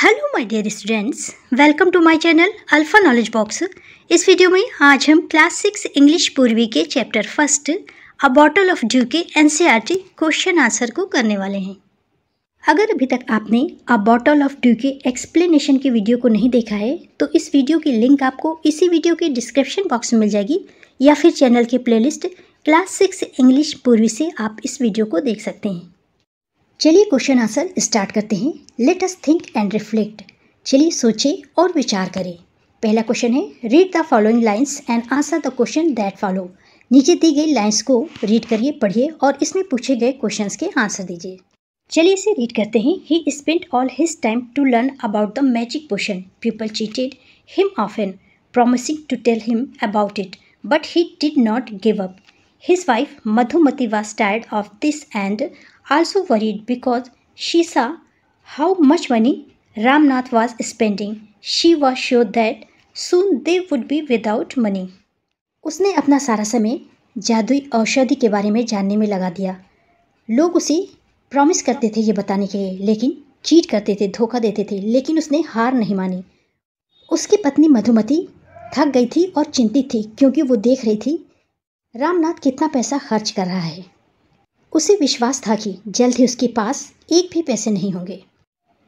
Hello my dear students welcome to my channel alpha knowledge box इस वीडियो में आज हम क्लास सिक्स इंग्लिश पूर्वी के chapter first a bottle of dew के एन क्वेश्चन आंसर को करने वाले हैं अगर अभी तक आपने अ बॉटल ऑफ ड्यू के एक्सप्लेनेशन की वीडियो को नहीं देखा है तो इस वीडियो की लिंक आपको इसी वीडियो के डिस्क्रिप्शन बॉक्स में मिल जाएगी या फिर चैनल के प्लेलिस्ट क्लास सिक्स इंग्लिश पूर्वी से आप इस वीडियो को देख सकते हैं चलिए क्वेश्चन आंसर स्टार्ट करते हैं let us think and reflect चलिए सोचें और विचार करें पहला क्वेश्चन है read the following lines and answer the question that follow नीचे दी गई लाइन्स को रीड करिए पढ़िए और इसमें पूछे गए क्वेश्चन के आंसर दीजिए चलिए इसे रीड करते हैं he spent all his time to learn about the magic potion people cheated him of an promising to tell him about it but he did not give up his wife Madhumati was tired of this and also worried because she saw how much money Ramnath was spending. She was sure that soon they would be without money. उसने अपना सारा समय जादुई औषधि के बारे में जानने में लगा दिया लोग उसे प्रॉमिस करते थे ये बताने के लिए लेकिन चीट करते थे धोखा देते थे लेकिन उसने हार नहीं मानी उसकी पत्नी मधुमती थक गई थी और चिंतित थी क्योंकि वो देख रही थी रामनाथ कितना पैसा खर्च कर रहा है उसे विश्वास था कि जल्द ही उसके पास एक भी पैसे नहीं होंगे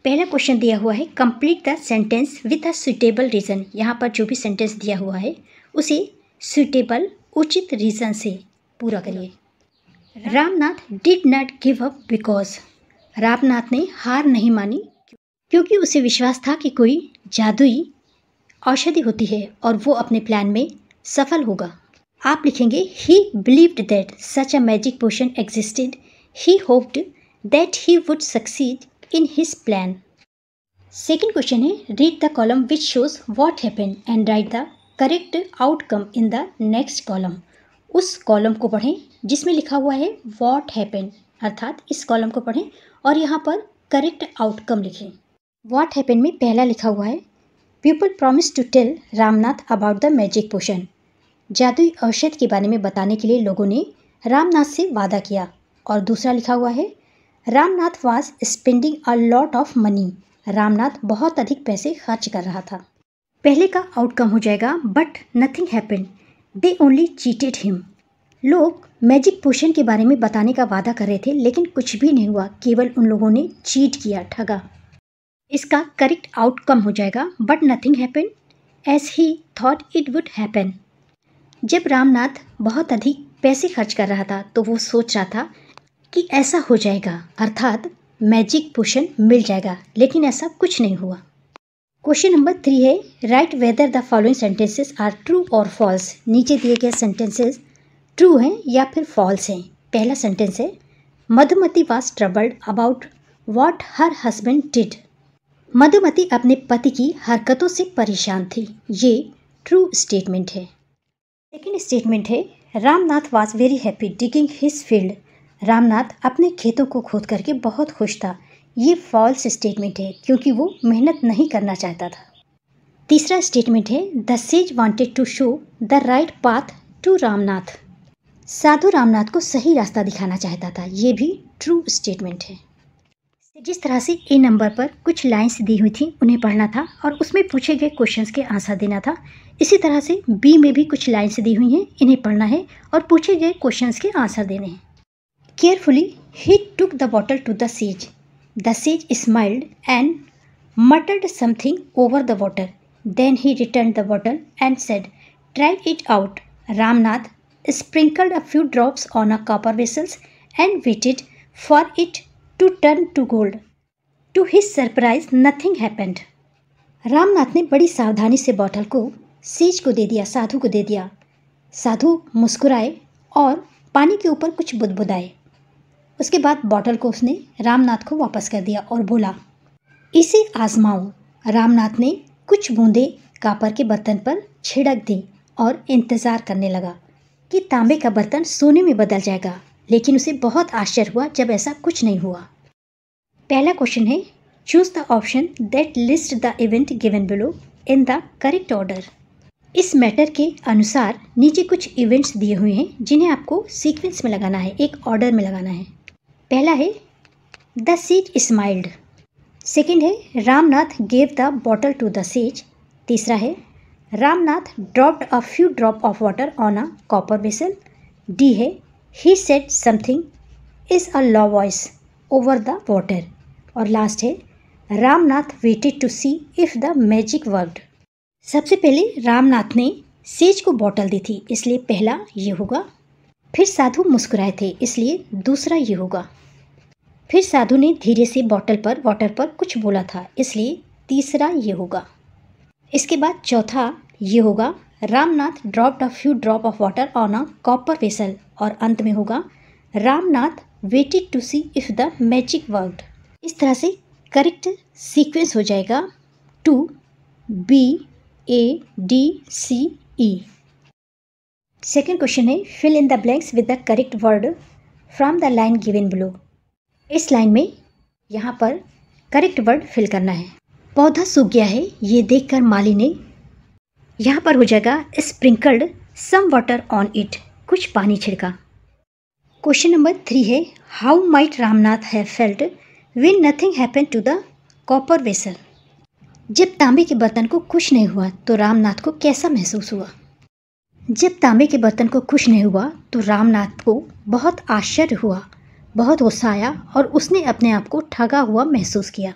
पहला क्वेश्चन दिया हुआ है complete the sentence with a suitable reason यहाँ पर जो भी सेंटेंस दिया हुआ है उसे सुटेबल उचित रीज़न से पूरा करिए Ramnath did not give up because Ramnath ने हार नहीं मानी क्योंकि उसे विश्वास था कि कोई जादुई औषधि होती है और वो अपने प्लान में सफल होगा आप लिखेंगे he believed that such a magic potion existed he hoped that he would succeed in his plan second question है read the column which shows what happen and write the correct outcome in the next column उस column को पढ़ें जिसमें लिखा हुआ है what happen अर्थात इस कॉलम को पढ़ें और यहाँ पर करेक्ट आउटकम लिखें वॉट हैपन में पहला लिखा हुआ है people promise to tell Ramnath about the magic potion जादुई औषध के बारे में बताने के लिए लोगों ने रामनाथ से वादा किया और दूसरा लिखा हुआ है Ramnath was spending a lot of money Ramnath बहुत अधिक पैसे खर्च कर रहा था पहले का आउटकम हो जाएगा but nothing happen they only cheated him लोग मैजिक पोशन के बारे में बताने का वादा कर रहे थे लेकिन कुछ भी नहीं हुआ केवल उन लोगों ने चीट किया ठगा इसका करेक्ट आउटकम हो जाएगा but nothing happen as he thought it would happen जब रामनाथ बहुत अधिक पैसे खर्च कर रहा था तो वो सोच रहा था कि ऐसा हो जाएगा अर्थात मैजिक पोशन मिल जाएगा लेकिन ऐसा कुछ नहीं हुआ क्वेश्चन नंबर थ्री है write whether the following sentences are true और फॉल्स नीचे दिए गए सेंटेंसेस ट्रू हैं या फिर फॉल्स हैं पहला सेंटेंस है Madhumati was troubled about what her husband did Madhumati अपने पति की हरकतों से परेशान थी ये ट्रू स्टेटमेंट है सेकेंड स्टेटमेंट है Ramnath was very happy digging his field Ramnath अपने खेतों को खोद करके बहुत खुश था ये फॉल्स स्टेटमेंट है क्योंकि वो मेहनत नहीं करना चाहता था तीसरा स्टेटमेंट है the sage wanted to show the right path to Ramnath साधु रामनाथ को सही रास्ता दिखाना चाहता था ये भी ट्रू स्टेटमेंट है जिस तरह से ए नंबर पर कुछ लाइंस दी हुई थी उन्हें पढ़ना था और उसमें पूछे गए क्वेश्चंस के आंसर देना था इसी तरह से बी में भी कुछ लाइंस दी हुई हैं इन्हें पढ़ना है और पूछे गए क्वेश्चंस के आंसर देने हैं carefully he took the bottle to the sage the sage smiled and muttered something over the water then he return the bottle and said try it out Ramnath sprinkled a few drops on a copper vessels and waited for it to turn to gold to his surprise nothing happened Ramnath ने बड़ी सावधानी से bottle को says को दे दिया साधु को दे दिया साधु मुस्कुराए और पानी के ऊपर कुछ बुदबुदाए उसके बाद बॉटल को उसने रामनाथ को वापस कर दिया और बोला इसे आजमाओ रामनाथ ने कुछ बूंदे कापर के बर्तन पर छिड़क दी और इंतज़ार करने लगा कि तांबे का बर्तन सोने में बदल जाएगा लेकिन उसे बहुत आश्चर्य हुआ जब ऐसा कुछ नहीं हुआ पहला क्वेश्चन है choose the option that list the event given below in the correct order इस मैटर के अनुसार नीचे कुछ इवेंट्स दिए हुए हैं जिन्हें आपको सीक्वेंस में लगाना है एक ऑर्डर में लगाना है पहला है द सेज स्माइल्ड सेकेंड है Ramnath gave the bottle to the sage तीसरा है Ramnath dropped a few drop of water on a copper basin D है he said something in a low voice over the water और last है Ramnath waited to see if the magic word सबसे पहले रामनाथ ने says को bottle दी थी इसलिए पहला ये होगा फिर साधु मुस्कुराए थे इसलिए दूसरा ये होगा फिर साधु ने धीरे से बॉटल पर वाटर पर कुछ बोला था इसलिए तीसरा ये होगा इसके बाद चौथा ये होगा Ramnath dropped a few drop of water on a copper vessel और अंत में होगा Ramnath waited to see if the magic word इस तरह से करेक्ट सीक्वेंस हो जाएगा two B A D C E second question है fill in the blanks with the correct word from the line given below इस लाइन में यहाँ पर करेक्ट वर्ड फिल करना है पौधा सूख गया है ये देखकर माली ने यहाँ पर हो जाएगा sprinkled some water on it कुछ पानी छिड़का क्वेश्चन नंबर थ्री है how might Ramnath have felt when nothing happen to the copper vessel जब तांबे के बर्तन को कुछ नहीं हुआ तो रामनाथ को कैसा महसूस हुआ जब तांबे के बर्तन को कुछ नहीं हुआ तो रामनाथ को बहुत आश्चर्य हुआ बहुत गुस्सा आया और उसने अपने आप को ठगा हुआ महसूस किया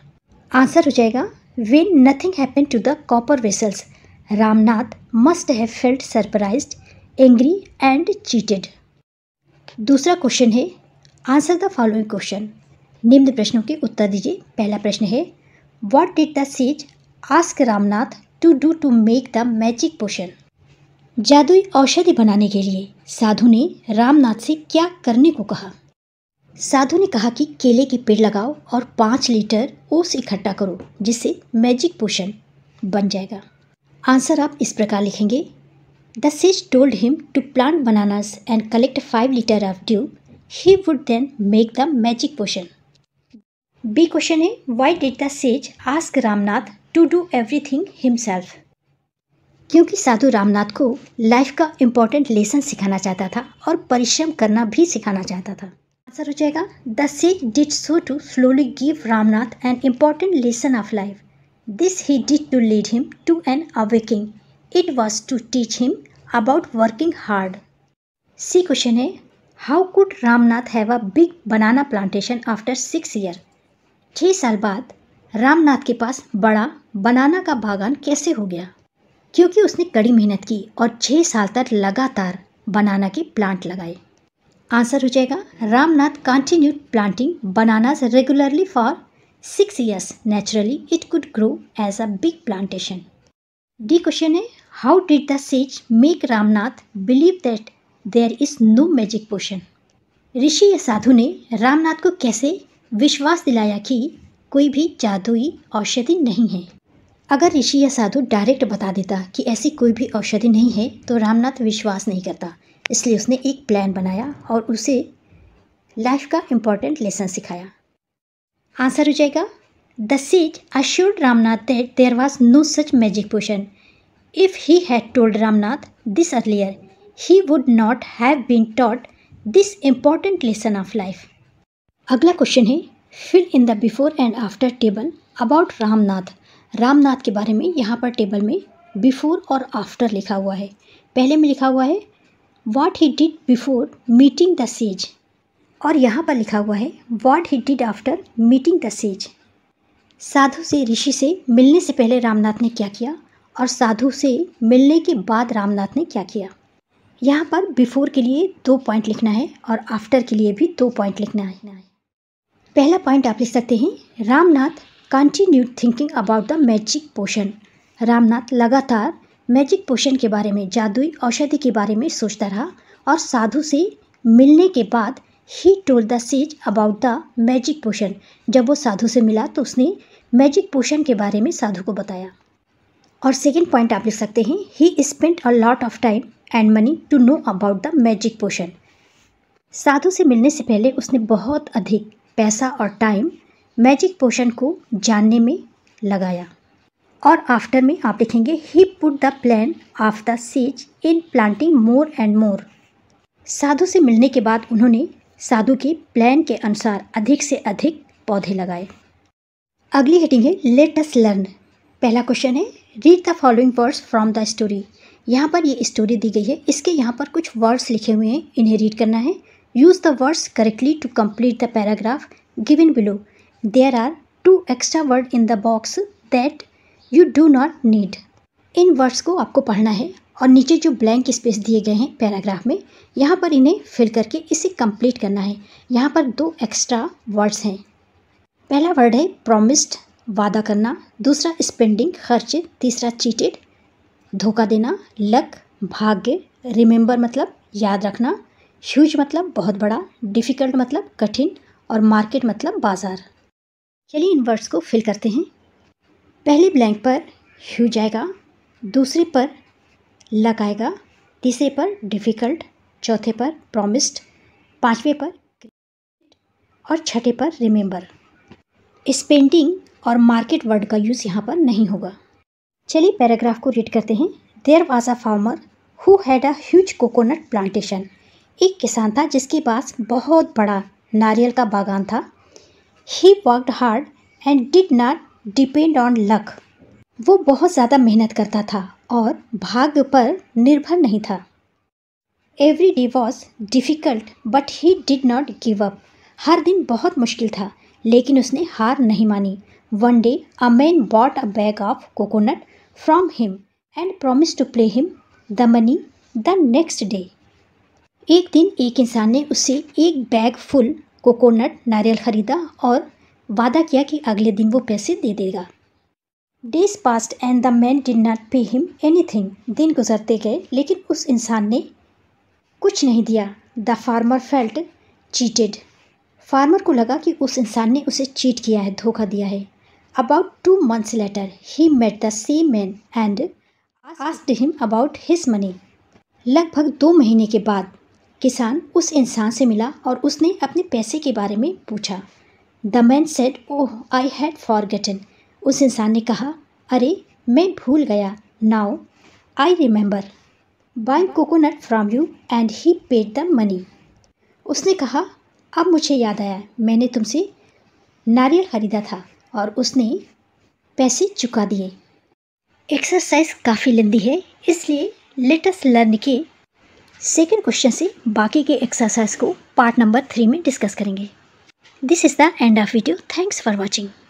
आंसर हो जाएगा when nothing happen to the copper vessels Ramnath must have felt surprise angry and cheated दूसरा क्वेश्चन है आंसर द फॉलोइंग क्वेश्चन निम्न प्रश्नों के उत्तर दीजिए पहला प्रश्न है what did the sage ask Ramnath to do to make the magic potion जादुई औषधि बनाने के लिए साधु ने रामनाथ से क्या करने को कहा साधु ने कहा कि केले के पेड़ लगाओ और पाँच लीटर ओस इकट्ठा करो जिससे मैजिक पोशन बन जाएगा आंसर आप इस प्रकार लिखेंगे the sage told him to plant bananas and collect five litre of dew he would then make the magic potion B question है why did the sage ask Ramnath to do everything himself क्योंकि साधु रामनाथ को life का important lesson सिखाना चाहता था और परिश्रम करना भी सिखाना चाहता था आंसर हो जाएगा the sage did so to slowly give Ramnath an important lesson of life This he did to lead him to an awakening. It was to teach him about working hard. C question है how could Ramnath have a big banana plantation after six year छः साल बाद रामनाथ के पास बड़ा बनाना का बागान कैसे हो गया क्योंकि उसने कड़ी मेहनत की और छः साल तक लगातार बनाना के प्लांट लगाए आंसर हो जाएगा Ramnath continued planting bananas regularly for six years naturally it could grow as a big plantation. D question है how did the sage make Ramnath believe that there is no magic potion? ऋषि या साधु ने रामनाथ को कैसे विश्वास दिलाया कि कोई भी जादुई औषधि नहीं है अगर ऋषि या साधु डायरेक्ट बता देता कि ऐसी कोई भी औषधि नहीं है तो रामनाथ विश्वास नहीं करता इसलिए उसने एक प्लान बनाया और उसे लाइफ का इम्पॉर्टेंट लेसन सिखाया आंसर हो जाएगा the sage assured Ramnath that there was no such magic potion if he had told Ramnath this earlier he would not have been taught this important lesson of life अगला question है fill in the before and after table about Ramnath Ramnath के बारे में यहाँ पर table में before और after लिखा हुआ है पहले में लिखा हुआ है what he did before meeting the sage और यहाँ पर लिखा हुआ है what he did after meeting the sage साधु से ऋषि से मिलने से पहले रामनाथ ने क्या किया और साधु से मिलने के बाद रामनाथ ने क्या किया यहाँ पर बिफोर के लिए दो पॉइंट लिखना है और आफ्टर के लिए भी दो पॉइंट लिखना है पहला पॉइंट आप लिख सकते हैं Ramnath continue thinking about the magic potion Ramnath लगातार मैजिक पोशन के बारे में जादुई औषधि के बारे में सोचता रहा और साधु से मिलने के बाद he told the sage about the magic potion जब वो साधु से मिला तो उसने मैजिक पोशन के बारे में साधु को बताया और सेकेंड पॉइंट आप लिख सकते हैं he spent a lot of time and money to know about the magic potion साधु से मिलने से पहले उसने बहुत अधिक पैसा और टाइम मैजिक पोशन को जानने में लगाया और आफ्टर में आप लिखेंगे he put the plan of the sage in planting more and more साधु से मिलने के बाद उन्होंने साधु की प्लान के अनुसार अधिक से अधिक पौधे लगाए अगली हेटिंग है लेटेस्ट लर्न पहला क्वेश्चन है read the following words from the story यहाँ पर ये स्टोरी दी गई है इसके यहाँ पर कुछ वर्ड्स लिखे हुए हैं इन्हें रीड करना है use the words correctly to complete the paragraph given below there are two extra word in the box that you do not need इन वर्ड्स को आपको पढ़ना है और नीचे जो ब्लैंक स्पेस दिए गए हैं पैराग्राफ में यहाँ पर इन्हें फिल करके इसे कंप्लीट करना है यहाँ पर दो एक्स्ट्रा वर्ड्स हैं पहला वर्ड है प्रोमिस्ड वादा करना दूसरा स्पेंडिंग खर्च तीसरा चीटेड धोखा देना लक भाग्य रिमेंबर मतलब याद रखना ह्यूज मतलब बहुत बड़ा डिफ़िकल्ट मतलब कठिन और मार्केट मतलब बाज़ार चलिए इन वर्ड्स को फिल करते हैं पहले ब्लैंक पर ह्यूज आएगा दूसरे पर लगाएगा तीसरे पर डिफ़िकल्ट चौथे पर प्रॉमिस्ड पाँचवें पर और छठे पर रिमेंबर इस पेंटिंग और मार्केट वर्ड का यूज़ यहाँ पर नहीं होगा चलिए पैराग्राफ को रीड करते हैं there was a farmer who had a huge coconut plantation एक किसान था जिसके पास बहुत बड़ा नारियल का बागान था he worked hard and did not depend on luck वो बहुत ज़्यादा मेहनत करता था और भाग्य पर निर्भर नहीं था every day was difficult but he did not give up हर दिन बहुत मुश्किल था लेकिन उसने हार नहीं मानी one day a man bought a bag of coconut from him and promise to pay him the money the next day एक दिन एक इंसान ने उसे एक बैग फुल कोकोनट नारियल खरीदा और वादा किया कि अगले दिन वो पैसे दे देगा days passed and the man did not pay him thing दिन गुजरते गए लेकिन उस इंसान ने कुछ नहीं दिया the farmer felt cheated farmer को लगा कि उस इंसान ने उसे चीट किया है धोखा दिया है about two months later he met the same man and asked him about his money लगभग दो महीने के बाद किसान उस इंसान से मिला और उसने अपने पैसे के बारे में पूछा the man said oh I had forgotten उस इंसान ने कहा अरे मैं भूल गया now I remember buy coconut from you and he paid the money उसने कहा अब मुझे याद आया मैंने तुमसे नारियल ख़रीदा था और उसने पैसे चुका दिए एक्सरसाइज काफ़ी लंबी है इसलिए लेटेस्ट लर्न के सेकेंड क्वेश्चन से बाकी के एक्सरसाइज को पार्ट नंबर थ्री में डिस्कस करेंगे this is the end of video thanks for watching